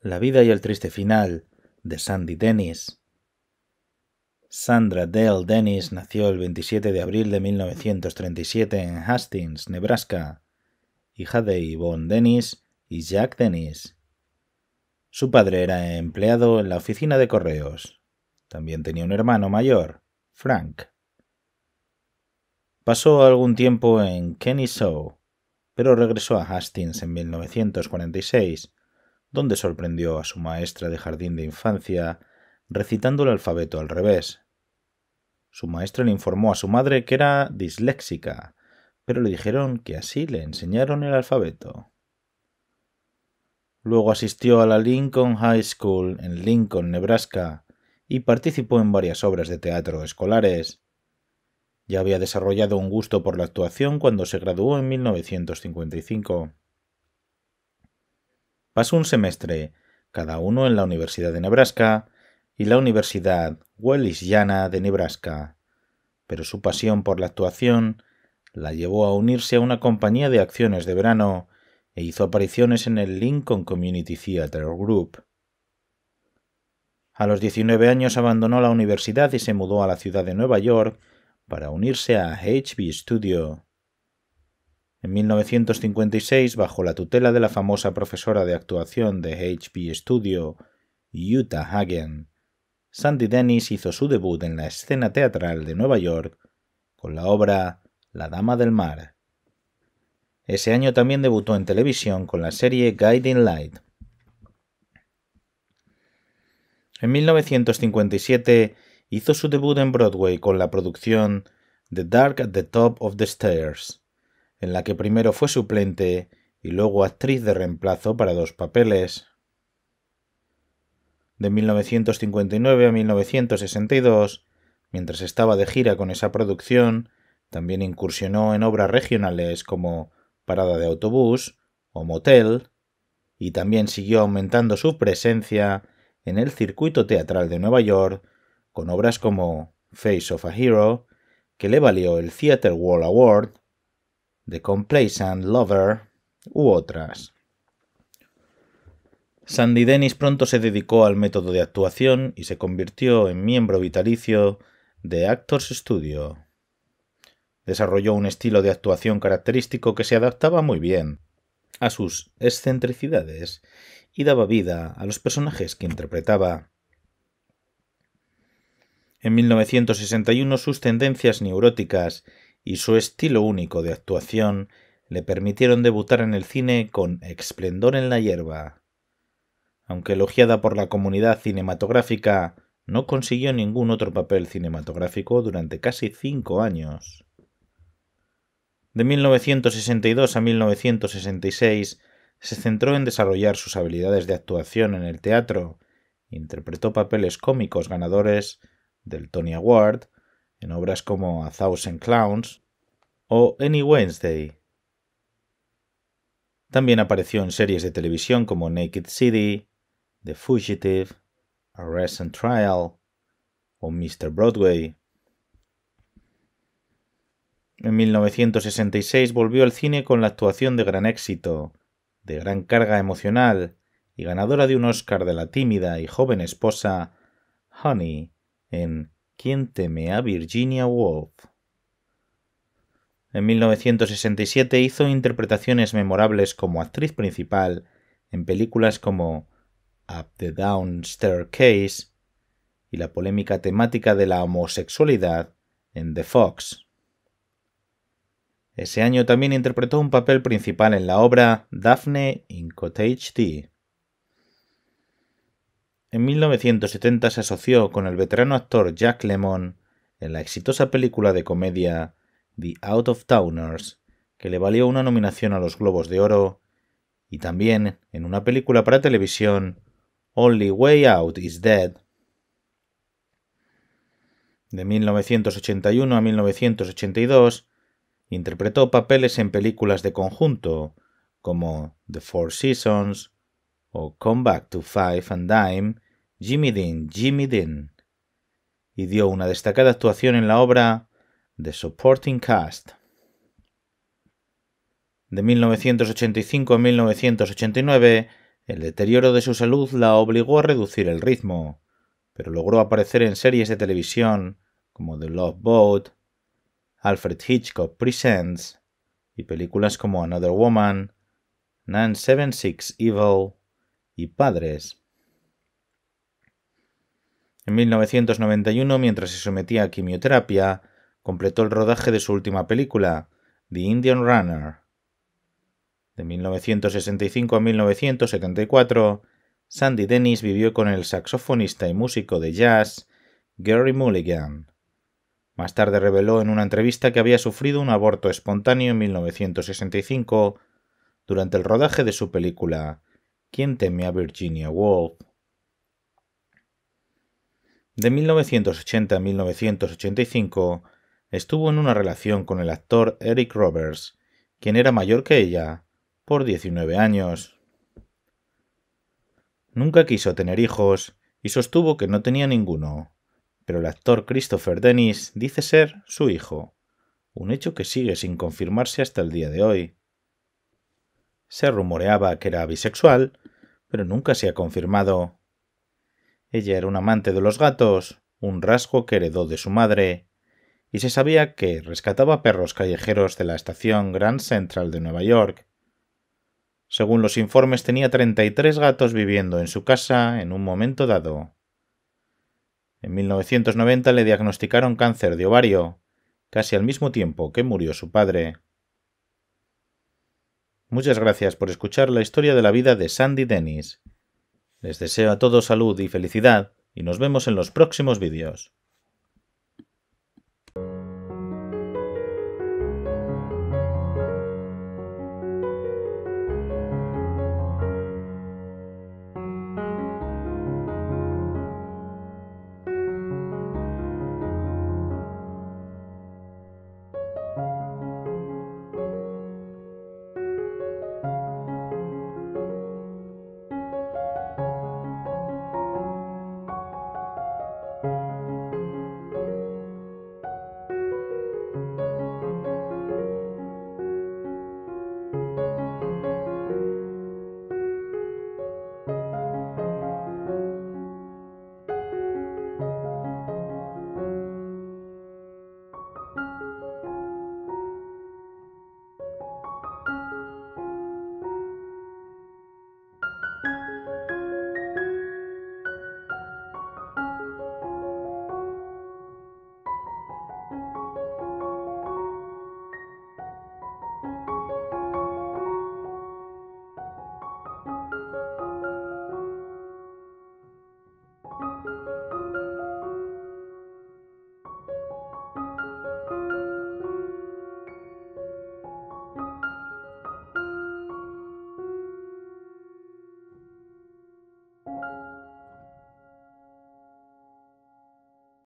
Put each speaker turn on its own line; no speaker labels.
La vida y el triste final de Sandy Dennis. Sandra Dale Dennis nació el 27 de abril de 1937 en Hastings, Nebraska, hija de Yvonne Dennis y Jack Dennis. Su padre era empleado en la oficina de correos. También tenía un hermano mayor, Frank. Pasó algún tiempo en Kennesaw, pero regresó a Hastings en 1946 donde sorprendió a su maestra de jardín de infancia recitando el alfabeto al revés. Su maestra le informó a su madre que era disléxica, pero le dijeron que así le enseñaron el alfabeto. Luego asistió a la Lincoln High School en Lincoln, Nebraska, y participó en varias obras de teatro escolares. Ya había desarrollado un gusto por la actuación cuando se graduó en 1955. Pasó un semestre, cada uno en la Universidad de Nebraska y la Universidad Wellesiana de Nebraska. Pero su pasión por la actuación la llevó a unirse a una compañía de acciones de verano e hizo apariciones en el Lincoln Community Theatre Group. A los 19 años abandonó la universidad y se mudó a la ciudad de Nueva York para unirse a HB Studio. En 1956, bajo la tutela de la famosa profesora de actuación de HP Studio, Utah Hagen, Sandy Dennis hizo su debut en la escena teatral de Nueva York con la obra La Dama del Mar. Ese año también debutó en televisión con la serie Guiding Light. En 1957 hizo su debut en Broadway con la producción The Dark at the Top of the Stairs en la que primero fue suplente y luego actriz de reemplazo para dos papeles. De 1959 a 1962, mientras estaba de gira con esa producción, también incursionó en obras regionales como Parada de autobús o Motel, y también siguió aumentando su presencia en el circuito teatral de Nueva York con obras como Face of a Hero, que le valió el Theatre World Award, The Complacent Lover u otras. Sandy Dennis pronto se dedicó al método de actuación y se convirtió en miembro vitalicio de Actors Studio. Desarrolló un estilo de actuación característico que se adaptaba muy bien a sus excentricidades y daba vida a los personajes que interpretaba. En 1961 sus tendencias neuróticas y su estilo único de actuación le permitieron debutar en el cine con Esplendor en la hierba. Aunque elogiada por la comunidad cinematográfica, no consiguió ningún otro papel cinematográfico durante casi cinco años. De 1962 a 1966 se centró en desarrollar sus habilidades de actuación en el teatro, interpretó papeles cómicos ganadores del Tony Award, en obras como A Thousand Clowns o Any Wednesday. También apareció en series de televisión como Naked City, The Fugitive, Arrest and Trial o Mr. Broadway. En 1966 volvió al cine con la actuación de gran éxito, de gran carga emocional y ganadora de un Oscar de la tímida y joven esposa Honey en ¿Quién teme a Virginia Woolf? En 1967 hizo interpretaciones memorables como actriz principal en películas como Up the Down Staircase y la polémica temática de la homosexualidad en The Fox. Ese año también interpretó un papel principal en la obra Daphne in Cottage en 1970 se asoció con el veterano actor Jack Lemmon en la exitosa película de comedia The Out of Towners, que le valió una nominación a los Globos de Oro, y también en una película para televisión, Only Way Out is Dead. De 1981 a 1982, interpretó papeles en películas de conjunto, como The Four Seasons, o Come Back to Five and Dime, Jimmy Dean, Jimmy Dean, y dio una destacada actuación en la obra The Supporting Cast. De 1985 a 1989, el deterioro de su salud la obligó a reducir el ritmo, pero logró aparecer en series de televisión como The Love Boat, Alfred Hitchcock Presents y películas como Another Woman, 976 Evil, y padres. En 1991, mientras se sometía a quimioterapia, completó el rodaje de su última película, The Indian Runner. De 1965 a 1974, Sandy Dennis vivió con el saxofonista y músico de jazz Gary Mulligan. Más tarde reveló en una entrevista que había sufrido un aborto espontáneo en 1965 durante el rodaje de su película ¿Quién teme a Virginia Woolf? De 1980 a 1985 estuvo en una relación con el actor Eric Roberts, quien era mayor que ella, por 19 años. Nunca quiso tener hijos y sostuvo que no tenía ninguno, pero el actor Christopher Dennis dice ser su hijo, un hecho que sigue sin confirmarse hasta el día de hoy. Se rumoreaba que era bisexual, pero nunca se ha confirmado. Ella era un amante de los gatos, un rasgo que heredó de su madre, y se sabía que rescataba perros callejeros de la estación Grand Central de Nueva York. Según los informes tenía 33 gatos viviendo en su casa en un momento dado. En 1990 le diagnosticaron cáncer de ovario, casi al mismo tiempo que murió su padre. Muchas gracias por escuchar la historia de la vida de Sandy Dennis. Les deseo a todos salud y felicidad y nos vemos en los próximos vídeos.